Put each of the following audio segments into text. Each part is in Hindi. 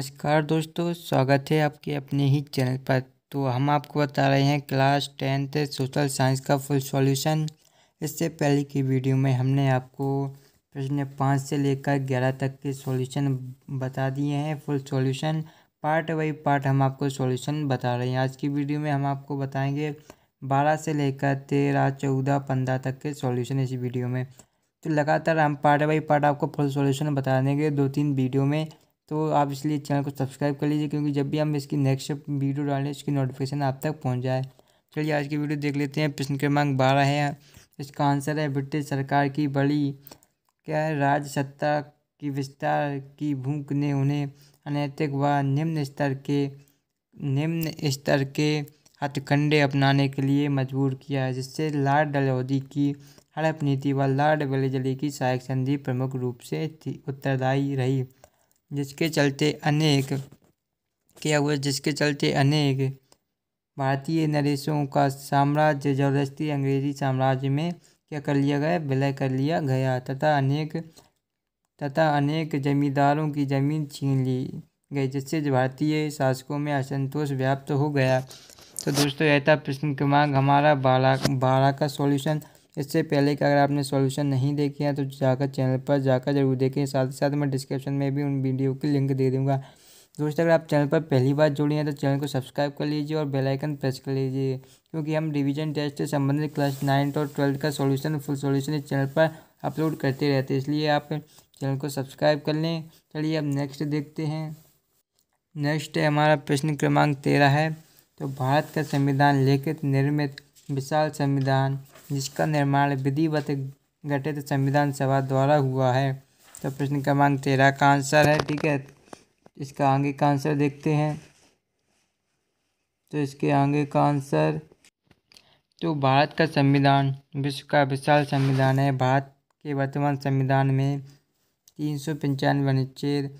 नमस्कार दोस्तों स्वागत है आपके अपने ही चैनल पर तो हम आपको बता रहे हैं क्लास टेंथ सोशल साइंस का फुल सॉल्यूशन इससे पहले की वीडियो में हमने आपको प्रश्न पाँच से लेकर ग्यारह तक के सॉल्यूशन बता दिए हैं full solution part by part हम आपको सॉल्यूशन बता रहे हैं आज की वीडियो में हम आपको बताएंगे बारह से लेकर तेरह चौदह पंद्रह तक के सॉल्यूशन इस वीडियो में तो लगातार हम पार्ट बाई पार्ट आपको फुल सॉल्यूशन बता देंगे दो तीन वीडियो में तो आप इसलिए चैनल को सब्सक्राइब कर लीजिए क्योंकि जब भी हम इसकी नेक्स्ट वीडियो डालें इसकी नोटिफिकेशन आप तक पहुँच जाए चलिए आज की वीडियो देख लेते हैं प्रश्न क्रमांक बारह है इसका आंसर है ब्रिटिश सरकार की बड़ी क्या राज सत्ता की विस्तार की भूख ने उन्हें अनैतिक व निम्न स्तर के निम्न स्तर के हथकंडे अपनाने के लिए मजबूर किया है जिससे लॉर्ड डलहौदी की हड़प नीति व लॉर्ड वेलेजली की सहायक संधि प्रमुख रूप से उत्तरदायी रही जिसके चलते अनेक क्या हुआ जिसके चलते अनेक भारतीय नरेशों का साम्राज्य जबरदस्ती अंग्रेजी साम्राज्य में क्या कर लिया गया विलय कर लिया गया तथा अनेक तथा अनेक जमींदारों की जमीन छीन ली गई जिससे भारतीय शासकों में असंतोष व्याप्त हो गया तो दोस्तों यह था प्रश्न क्रमांक हमारा बारह बारह का सॉल्यूशन इससे पहले कि अगर आपने सॉल्यूशन नहीं देखे हैं तो जाकर चैनल पर जाकर जरूर देखें साथ ही साथ मैं डिस्क्रिप्शन में भी उन वीडियो की लिंक दे दूँगा दोस्तों अगर आप चैनल पर पहली बार जुड़ी हैं तो चैनल को सब्सक्राइब कर लीजिए और बेल आइकन प्रेस कर लीजिए क्योंकि हम रिवीजन टेस्ट से संबंधित क्लास नाइन्थ और ट्वेल्थ का सॉल्यूशन फुल सॉल्यूशन इस चैनल पर अपलोड करते रहते हैं इसलिए आप चैनल को सब्सक्राइब कर लें चलिए अब नेक्स्ट देखते हैं नेक्स्ट है हमारा प्रश्न क्रमांक तेरह है तो भारत का संविधान लिखित निर्मित विशाल संविधान जिसका निर्माण विधिवत गठित संविधान सभा द्वारा हुआ है तो प्रश्न क्रमांक तेरह का आंसर है ठीक है इसका आगे का आंसर देखते हैं तो इसके आगे का आंसर तो भारत का संविधान विश्व का विशाल संविधान है भारत के वर्तमान संविधान में तीन सौ पंचानवे अनुच्छेद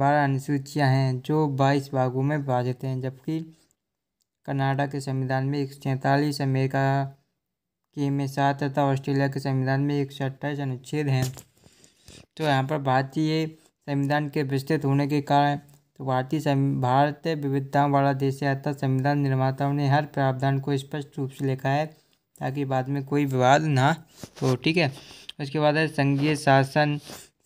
बारह अनुसूचियाँ हैं जो बाईस भागों में विभाजित हैं जबकि कनाडा के संविधान में एक सैंतालीस अमेरिका के में सात तथा ऑस्ट्रेलिया के संविधान में एक सौ अट्ठाईस अनुच्छेद हैं तो यहाँ पर भारतीय संविधान के विस्तृत होने के कारण तो भारतीय भारत विविधताओं वाला देश है अतः संविधान निर्माताओं ने हर प्रावधान को स्पष्ट रूप से लिखा है ताकि बाद में कोई विवाद ना हो ठीक है उसके बाद है संघीय शासन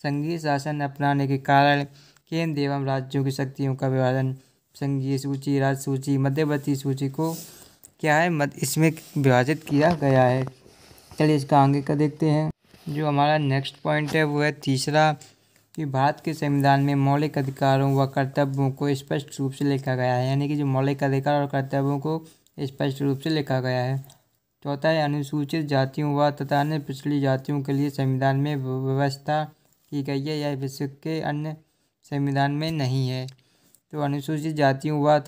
संघीय शासन अपनाने के कारण केंद्र एवं राज्यों की शक्तियों का विभाजन संघीय सूची राज्य सूची मध्यवर्ती सूची को क्या है मत इसमें विभाजित किया गया है चलिए इसका आगे का देखते हैं जो हमारा नेक्स्ट पॉइंट है वो है तीसरा कि भारत के संविधान में मौलिक अधिकारों व कर्तव्यों को स्पष्ट रूप से लिखा गया है यानी कि जो मौलिक अधिकार और कर्तव्यों को स्पष्ट रूप से लिखा गया है चौथा है अनुसूचित जातियों व तथा अन्य पिछड़ी जातियों के लिए संविधान में व्यवस्था की गई है यह विश्व के अन्य संविधान में नहीं है तो अनुसूचित जातियों व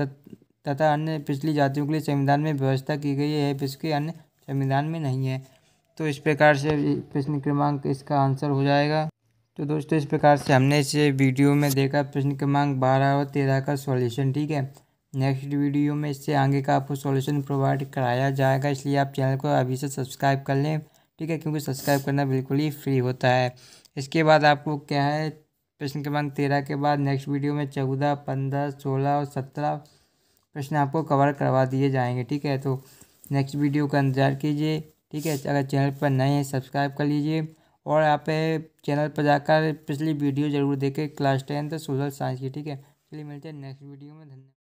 तथा अन्य पिछली जातियों के लिए संविधान में व्यवस्था की गई है इसके अन्य संविधान में नहीं है तो इस प्रकार से प्रश्न क्रमांक इसका आंसर हो जाएगा तो दोस्तों इस प्रकार से हमने इस वीडियो में देखा प्रश्न क्रमांक बारह और तेरह का सॉल्यूशन ठीक है नेक्स्ट वीडियो में इससे आगे का आपको सॉल्यूशन प्रोवाइड कराया जाएगा इसलिए आप चैनल को अभी से सब्सक्राइब कर लें ठीक है क्योंकि सब्सक्राइब करना बिल्कुल ही फ्री होता है इसके बाद आपको क्या है प्रश्न क्रमांक तेरह के बाद नेक्स्ट वीडियो में चौदह पंद्रह सोलह और सत्रह प्रश्न आपको कवर करवा दिए जाएंगे ठीक है तो नेक्स्ट वीडियो का इंतजार कीजिए ठीक है अगर चैनल पर नए हैं सब्सक्राइब कर लीजिए और आप चैनल पर जाकर पिछली वीडियो जरूर देखें क्लास टेंथ सोशल साइंस की ठीक है चलिए मिलते हैं नेक्स्ट वीडियो में धन्यवाद